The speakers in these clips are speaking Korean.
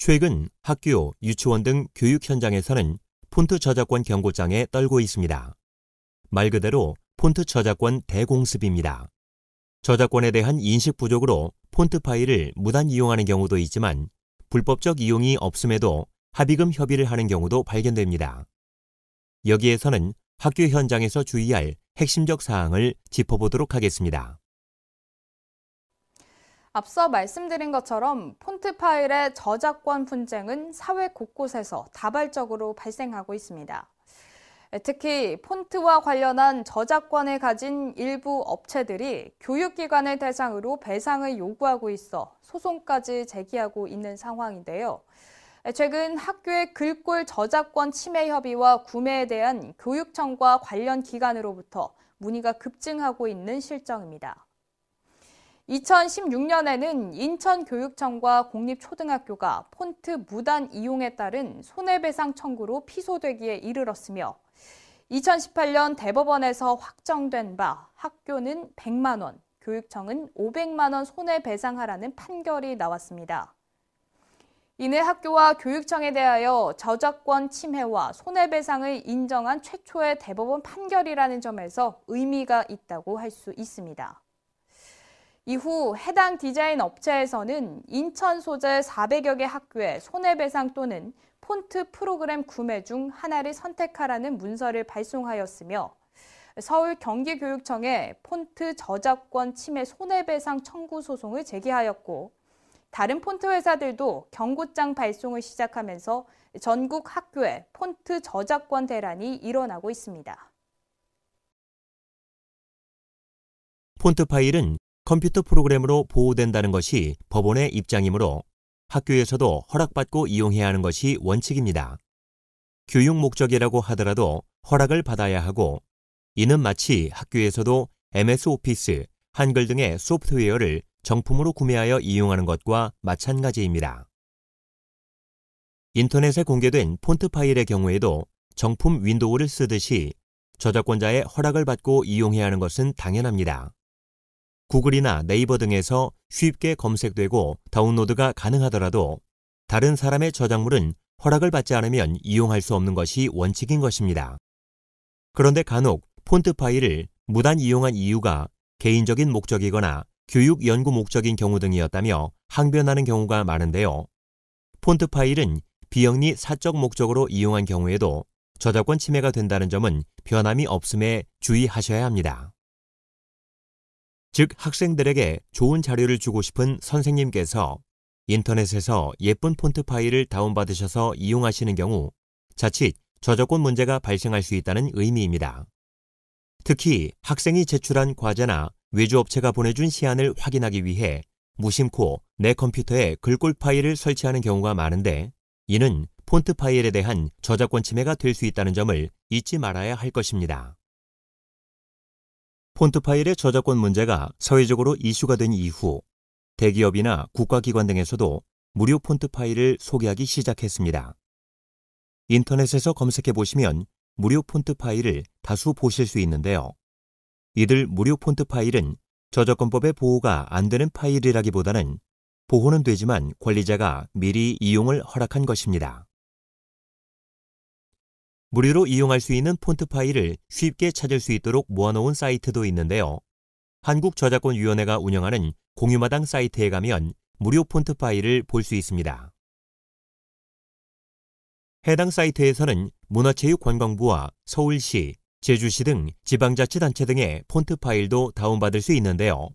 최근 학교, 유치원 등 교육 현장에서는 폰트 저작권 경고장에 떨고 있습니다. 말 그대로 폰트 저작권 대공습입니다. 저작권에 대한 인식 부족으로 폰트 파일을 무단 이용하는 경우도 있지만 불법적 이용이 없음에도 합의금 협의를 하는 경우도 발견됩니다. 여기에서는 학교 현장에서 주의할 핵심적 사항을 짚어보도록 하겠습니다. 앞서 말씀드린 것처럼 폰트 파일의 저작권 분쟁은 사회 곳곳에서 다발적으로 발생하고 있습니다. 특히 폰트와 관련한 저작권을 가진 일부 업체들이 교육기관을 대상으로 배상을 요구하고 있어 소송까지 제기하고 있는 상황인데요. 최근 학교의 글꼴 저작권 침해 협의와 구매에 대한 교육청과 관련 기관으로부터 문의가 급증하고 있는 실정입니다. 2016년에는 인천교육청과 공립초등학교가 폰트 무단 이용에 따른 손해배상 청구로 피소되기에 이르렀으며 2018년 대법원에서 확정된 바 학교는 100만 원, 교육청은 500만 원 손해배상하라는 판결이 나왔습니다. 이내 학교와 교육청에 대하여 저작권 침해와 손해배상을 인정한 최초의 대법원 판결이라는 점에서 의미가 있다고 할 수 있습니다. 이후 해당 디자인 업체에서는 인천 소재 400여 개 학교에 손해배상 또는 폰트 프로그램 구매 중 하나를 선택하라는 문서를 발송하였으며 서울 경기교육청에 폰트 저작권 침해 손해배상 청구 소송을 제기하였고 다른 폰트 회사들도 경고장 발송을 시작하면서 전국 학교에 폰트 저작권 대란이 일어나고 있습니다. 폰트 파일은 컴퓨터 프로그램으로 보호된다는 것이 법원의 입장이므로 학교에서도 허락받고 이용해야 하는 것이 원칙입니다. 교육 목적이라고 하더라도 허락을 받아야 하고 이는 마치 학교에서도 MS 오피스, 한글 등의 소프트웨어를 정품으로 구매하여 이용하는 것과 마찬가지입니다. 인터넷에 공개된 폰트 파일의 경우에도 정품 윈도우를 쓰듯이 저작권자의 허락을 받고 이용해야 하는 것은 당연합니다. 구글이나 네이버 등에서 쉽게 검색되고 다운로드가 가능하더라도 다른 사람의 저작물은 허락을 받지 않으면 이용할 수 없는 것이 원칙인 것입니다. 그런데 간혹 폰트 파일을 무단 이용한 이유가 개인적인 목적이거나 교육 연구 목적인 경우 등이었다며 항변하는 경우가 많은데요. 폰트 파일은 비영리 사적 목적으로 이용한 경우에도 저작권 침해가 된다는 점은 변함이 없음에 주의하셔야 합니다. 즉 학생들에게 좋은 자료를 주고 싶은 선생님께서 인터넷에서 예쁜 폰트 파일을 다운받으셔서 이용하시는 경우 자칫 저작권 문제가 발생할 수 있다는 의미입니다. 특히 학생이 제출한 과제나 외주업체가 보내준 시안을 확인하기 위해 무심코 내 컴퓨터에 글꼴 파일을 설치하는 경우가 많은데 이는 폰트 파일에 대한 저작권 침해가 될 수 있다는 점을 잊지 말아야 할 것입니다. 폰트 파일의 저작권 문제가 사회적으로 이슈가 된 이후 대기업이나 국가기관 등에서도 무료 폰트 파일을 소개하기 시작했습니다. 인터넷에서 검색해 보시면 무료 폰트 파일을 다수 보실 수 있는데요. 이들 무료 폰트 파일은 저작권법의 보호가 안 되는 파일이라기보다는 보호는 되지만 관리자가 미리 이용을 허락한 것입니다. 무료로 이용할 수 있는 폰트 파일을 쉽게 찾을 수 있도록 모아놓은 사이트도 있는데요. 한국저작권위원회가 운영하는 공유마당 사이트에 가면 무료 폰트 파일을 볼 수 있습니다. 해당 사이트에서는 문화체육관광부와 서울시, 제주시 등 지방자치단체 등의 폰트 파일도 다운받을 수 있는데요.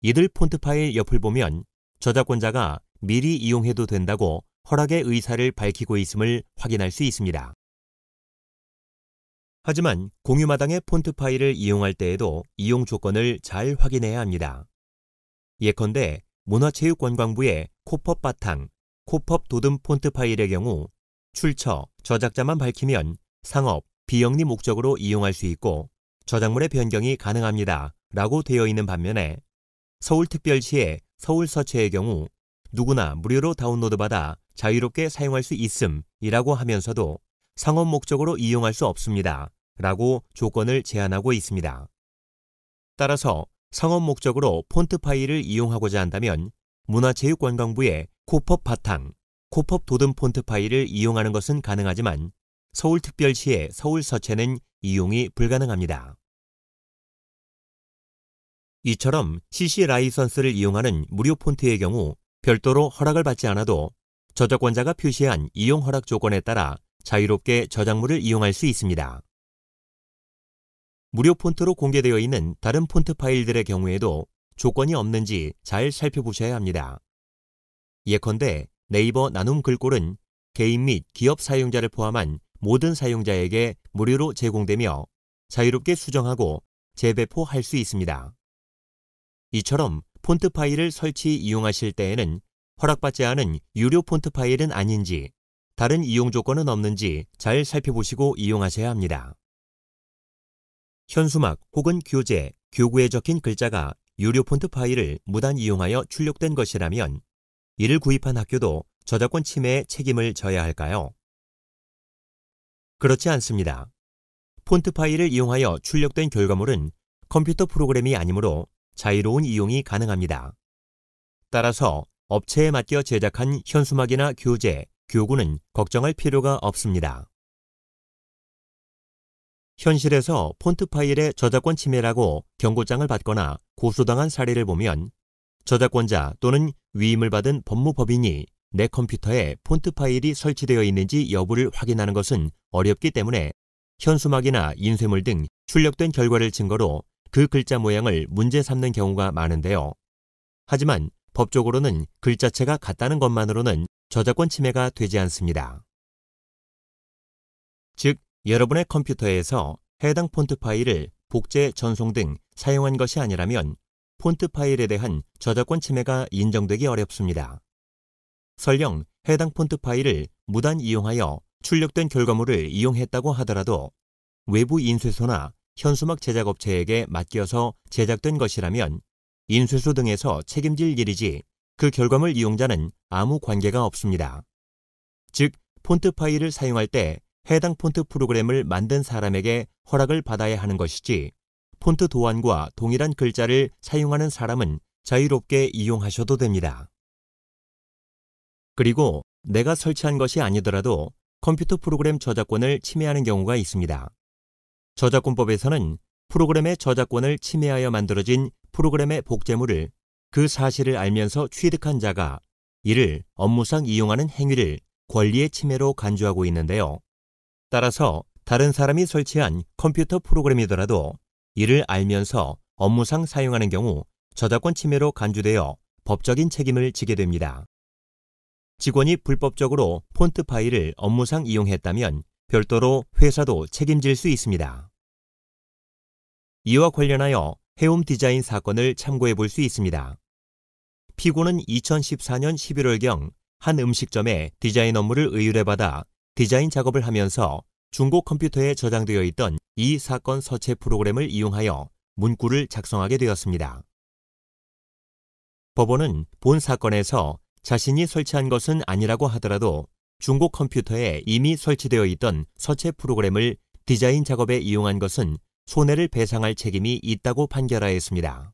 이들 폰트 파일 옆을 보면 저작권자가 미리 이용해도 된다고 허락의 의사를 밝히고 있음을 확인할 수 있습니다. 하지만 공유마당의 폰트 파일을 이용할 때에도 이용 조건을 잘 확인해야 합니다. 예컨대 문화체육관광부의 코펍 바탕, 코펍 도듬 폰트 파일의 경우 출처, 저작자만 밝히면 상업, 비영리 목적으로 이용할 수 있고 저작물의 변경이 가능합니다. 라고 되어 있는 반면에 서울특별시의 서울서체의 경우 누구나 무료로 다운로드받아 자유롭게 사용할 수 있음이라고 하면서도 상업 목적으로 이용할 수 없습니다. 라고 조건을 제한하고 있습니다. 따라서 상업 목적으로 폰트 파일을 이용하고자 한다면 문화체육관광부의 코펍 바탕, 코펍 도듬 폰트 파일을 이용하는 것은 가능하지만 서울특별시의 서울 서체는 이용이 불가능합니다. 이처럼 CC 라이선스를 이용하는 무료 폰트의 경우 별도로 허락을 받지 않아도 저작권자가 표시한 이용 허락 조건에 따라 자유롭게 저작물을 이용할 수 있습니다. 무료 폰트로 공개되어 있는 다른 폰트 파일들의 경우에도 조건이 없는지 잘 살펴보셔야 합니다. 예컨대 네이버 나눔 글꼴은 개인 및 기업 사용자를 포함한 모든 사용자에게 무료로 제공되며 자유롭게 수정하고 재배포할 수 있습니다. 이처럼 폰트 파일을 설치 이용하실 때에는 허락받지 않은 유료 폰트 파일은 아닌지, 다른 이용 조건은 없는지 잘 살펴보시고 이용하셔야 합니다. 현수막 혹은 교재, 교구에 적힌 글자가 유료 폰트 파일을 무단 이용하여 출력된 것이라면 이를 구입한 학교도 저작권 침해에 책임을 져야 할까요? 그렇지 않습니다. 폰트 파일을 이용하여 출력된 결과물은 컴퓨터 프로그램이 아니므로 자유로운 이용이 가능합니다. 따라서 업체에 맡겨 제작한 현수막이나 교재, 교구는 걱정할 필요가 없습니다. 현실에서 폰트 파일의 저작권 침해라고 경고장을 받거나 고소당한 사례를 보면 저작권자 또는 위임을 받은 법무법인이 내 컴퓨터에 폰트 파일이 설치되어 있는지 여부를 확인하는 것은 어렵기 때문에 현수막이나 인쇄물 등 출력된 결과를 증거로 그 글자 모양을 문제 삼는 경우가 많은데요. 하지만 법적으로는 글자체가 같다는 것만으로는 저작권 침해가 되지 않습니다. 즉, 여러분의 컴퓨터에서 해당 폰트 파일을 복제, 전송 등 사용한 것이 아니라면 폰트 파일에 대한 저작권 침해가 인정되기 어렵습니다. 설령 해당 폰트 파일을 무단 이용하여 출력된 결과물을 이용했다고 하더라도 외부 인쇄소나 현수막 제작업체에게 맡겨서 제작된 것이라면 인쇄소 등에서 책임질 일이지 그 결과물 이용자는 아무 관계가 없습니다. 즉, 폰트 파일을 사용할 때 해당 폰트 프로그램을 만든 사람에게 허락을 받아야 하는 것이지 폰트 도안과 동일한 글자를 사용하는 사람은 자유롭게 이용하셔도 됩니다. 그리고 내가 설치한 것이 아니더라도 컴퓨터 프로그램 저작권을 침해하는 경우가 있습니다. 저작권법에서는 프로그램의 저작권을 침해하여 만들어진 프로그램의 복제물을 그 사실을 알면서 취득한 자가 이를 업무상 이용하는 행위를 권리의 침해로 간주하고 있는데요. 따라서 다른 사람이 설치한 컴퓨터 프로그램이더라도 이를 알면서 업무상 사용하는 경우 저작권 침해로 간주되어 법적인 책임을 지게 됩니다. 직원이 불법적으로 폰트 파일을 업무상 이용했다면 별도로 회사도 책임질 수 있습니다. 이와 관련하여 해움 디자인 사건을 참고해 볼 수 있습니다. 피고는 2014년 11월경 한 음식점에 디자인 업무를 의뢰받아 디자인 작업을 하면서 중고 컴퓨터에 저장되어 있던 이 사건 서체 프로그램을 이용하여 문구를 작성하게 되었습니다. 법원은 본 사건에서 자신이 설치한 것은 아니라고 하더라도 중고 컴퓨터에 이미 설치되어 있던 서체 프로그램을 디자인 작업에 이용한 것은 손해를 배상할 책임이 있다고 판결하였습니다.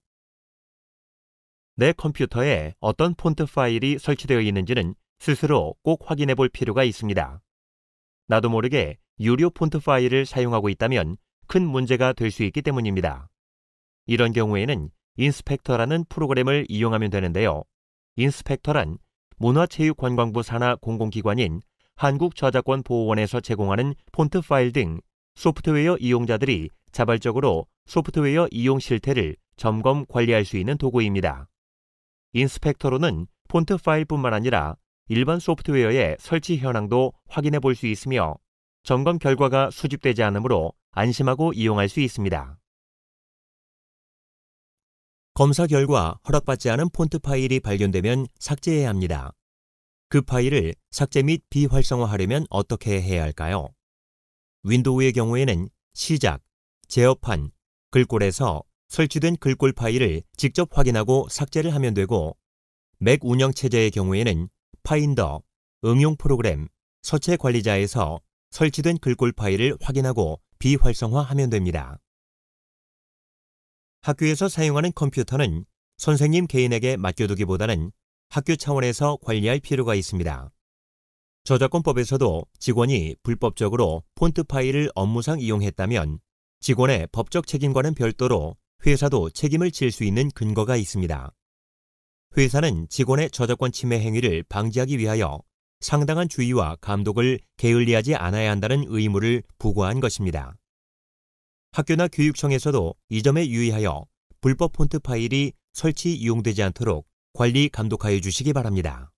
내 컴퓨터에 어떤 폰트 파일이 설치되어 있는지는 스스로 꼭 확인해 볼 필요가 있습니다. 나도 모르게 유료 폰트 파일을 사용하고 있다면 큰 문제가 될 수 있기 때문입니다. 이런 경우에는 인스펙터라는 프로그램을 이용하면 되는데요. 인스펙터란 문화체육관광부 산하 공공기관인 한국저작권보호원에서 제공하는 폰트 파일 등 소프트웨어 이용자들이 자발적으로 소프트웨어 이용 실태를 점검 관리할 수 있는 도구입니다. 인스펙터로는 폰트 파일뿐만 아니라 일반 소프트웨어의 설치 현황도 확인해 볼 수 있으며 점검 결과가 수집되지 않으므로 안심하고 이용할 수 있습니다. 검사 결과 허락받지 않은 폰트 파일이 발견되면 삭제해야 합니다. 그 파일을 삭제 및 비활성화하려면 어떻게 해야 할까요? 윈도우의 경우에는 시작, 제어판, 글꼴에서 설치된 글꼴 파일을 직접 확인하고 삭제를 하면 되고 맥 운영체제의 경우에는 파인더, 응용 프로그램, 서체 관리자에서 설치된 글꼴 파일을 확인하고 비활성화하면 됩니다. 학교에서 사용하는 컴퓨터는 선생님 개인에게 맡겨두기보다는 학교 차원에서 관리할 필요가 있습니다. 저작권법에서도 직원이 불법적으로 폰트 파일을 업무상 이용했다면 직원의 법적 책임과는 별도로 회사도 책임을 질 수 있는 근거가 있습니다. 회사는 직원의 저작권 침해 행위를 방지하기 위하여 상당한 주의와 감독을 게을리하지 않아야 한다는 의무를 부과한 것입니다. 학교나 교육청에서도 이 점에 유의하여 불법 폰트 파일이 설치 이용되지 않도록 관리 감독하여 주시기 바랍니다.